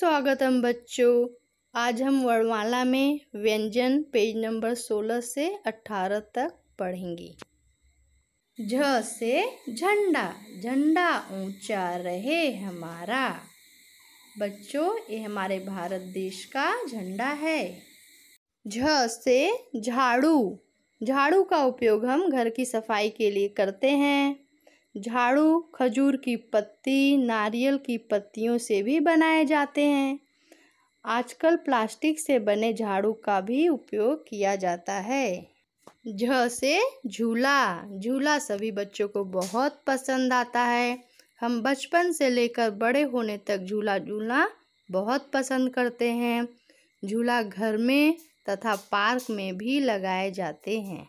स्वागतम बच्चों आज हम वर्णमाला में व्यंजन पेज नंबर 16 से 18 तक पढ़ेंगे झ से झंडा झंडा ऊंचा रहे हमारा बच्चों ये हमारे भारत देश का झंडा है झ से झाड़ू झाड़ू का उपयोग हम घर की सफाई के लिए करते हैं झाड़ू खजूर की पत्ती नारियल की पत्तियों से भी बनाए जाते हैं आजकल प्लास्टिक से बने झाड़ू का भी उपयोग किया जाता है झ से झूला झूला सभी बच्चों को बहुत पसंद आता है हम बचपन से लेकर बड़े होने तक झूला झूलना बहुत पसंद करते हैं झूला घर में तथा पार्क में भी लगाए जाते हैं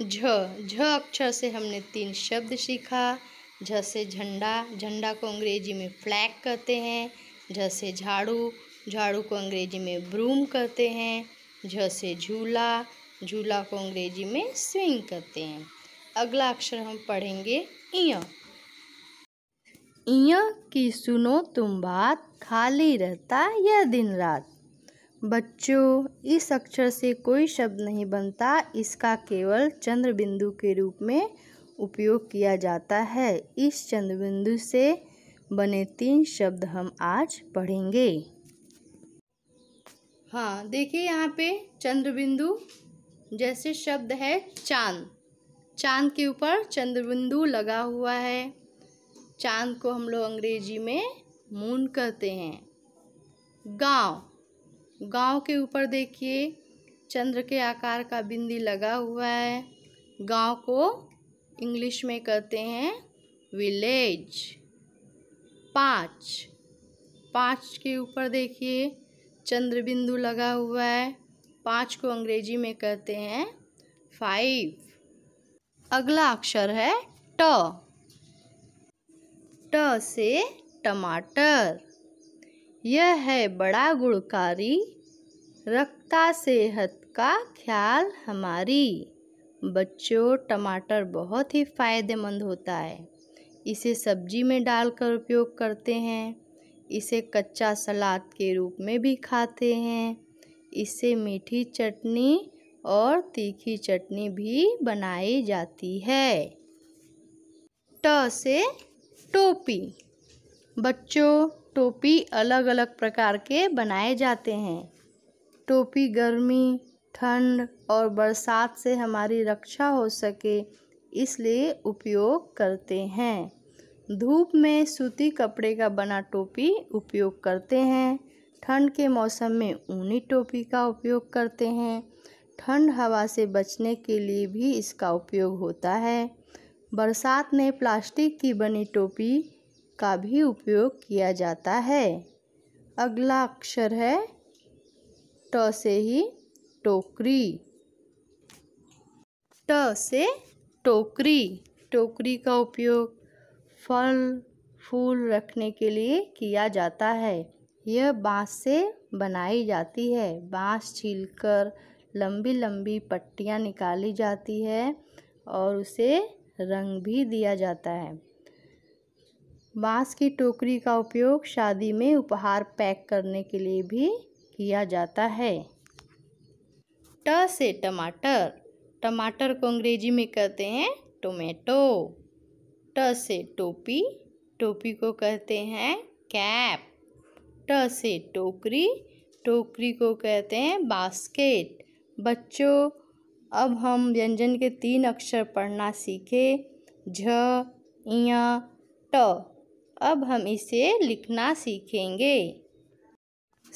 झ झ अक्षर से हमने तीन शब्द सीखा झ से झंडा झंडा को अंग्रेजी में फ्लैग कहते हैं झ से झाड़ू झाड़ू को अंग्रेजी में ब्रूम कहते हैं झ से झूला झूला को अंग्रेजी में स्विंग कहते हैं अगला अक्षर हम पढ़ेंगे इय की सुनो तुम बात खाली रहता यह दिन रात बच्चों इस अक्षर से कोई शब्द नहीं बनता इसका केवल चंद्रबिंदु के रूप में उपयोग किया जाता है इस चंद्रबिंदु से बने तीन शब्द हम आज पढ़ेंगे हाँ देखिए यहाँ पे चंद्रबिंदु जैसे शब्द है चांद चांद के ऊपर चंद्रबिंदु लगा हुआ है चांद को हम लोग अंग्रेजी में मून कहते हैं गांव गांव के ऊपर देखिए चंद्र के आकार का बिंदी लगा हुआ है गांव को इंग्लिश में कहते हैं विलेज पाँच पाँच के ऊपर देखिए चंद्र बिंदु लगा हुआ है पाँच को अंग्रेजी में कहते हैं फाइव अगला अक्षर है ट ट से टमाटर यह है बड़ा गुणकारी रखता सेहत का ख्याल हमारी बच्चों टमाटर बहुत ही फ़ायदेमंद होता है इसे सब्जी में डालकर उपयोग करते हैं इसे कच्चा सलाद के रूप में भी खाते हैं इससे मीठी चटनी और तीखी चटनी भी बनाई जाती है ट से टोपी बच्चों टोपी अलग अलग प्रकार के बनाए जाते हैं टोपी गर्मी ठंड और बरसात से हमारी रक्षा हो सके इसलिए उपयोग करते हैं धूप में सूती कपड़े का बना टोपी उपयोग करते हैं ठंड के मौसम में ऊनी टोपी का उपयोग करते हैं ठंड हवा से बचने के लिए भी इसका उपयोग होता है बरसात में प्लास्टिक की बनी टोपी का भी उपयोग किया जाता है अगला अक्षर है ट से ही टोकरी ट से टोकरी टोकरी का उपयोग फल फूल रखने के लिए किया जाता है यह बाँस से बनाई जाती है बाँस छीलकर लंबी लंबी पट्टियाँ निकाली जाती है और उसे रंग भी दिया जाता है बाँस की टोकरी का उपयोग शादी में उपहार पैक करने के लिए भी किया जाता है ट से टमाटर टमाटर को अंग्रेजी में कहते हैं टोमेटो ट से टोपी टोपी को कहते हैं कैप ट से टोकरी टोकरी को कहते हैं बास्केट बच्चों अब हम व्यंजन के तीन अक्षर पढ़ना सीखे झ ट अब हम इसे लिखना सीखेंगे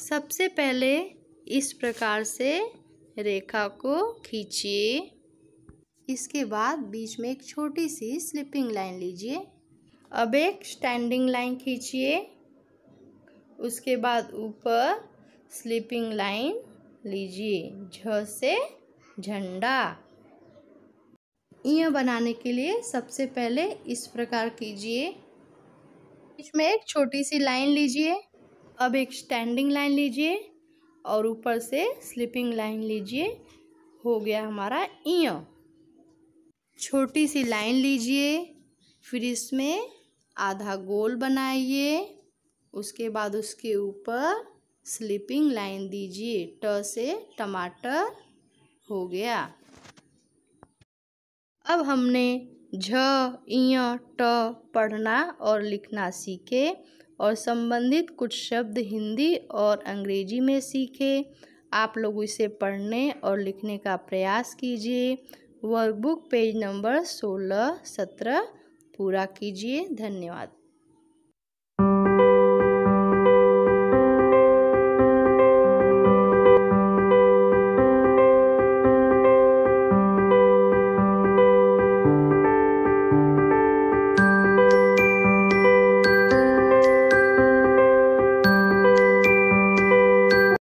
सबसे पहले इस प्रकार से रेखा को खींचिए इसके बाद बीच में एक छोटी सी स्लिपिंग लाइन लीजिए अब एक स्टैंडिंग लाइन खींचिए उसके बाद ऊपर स्लिपिंग लाइन लीजिए झ से झंडा यह बनाने के लिए सबसे पहले इस प्रकार कीजिए बीच में एक छोटी सी लाइन लीजिए अब एक स्टैंडिंग लाइन लीजिए और ऊपर से स्लिपिंग लाइन लीजिए हो गया हमारा इं छोटी सी लाइन लीजिए फिर इसमें आधा गोल बनाइए उसके बाद उसके ऊपर स्लिपिंग लाइन दीजिए ट से टमाटर हो गया अब हमने झ ट पढ़ना और लिखना सीखे और संबंधित कुछ शब्द हिंदी और अंग्रेजी में सीखे आप लोग इसे पढ़ने और लिखने का प्रयास कीजिए वर्कबुक पेज नंबर सोलह सत्रह पूरा कीजिए धन्यवाद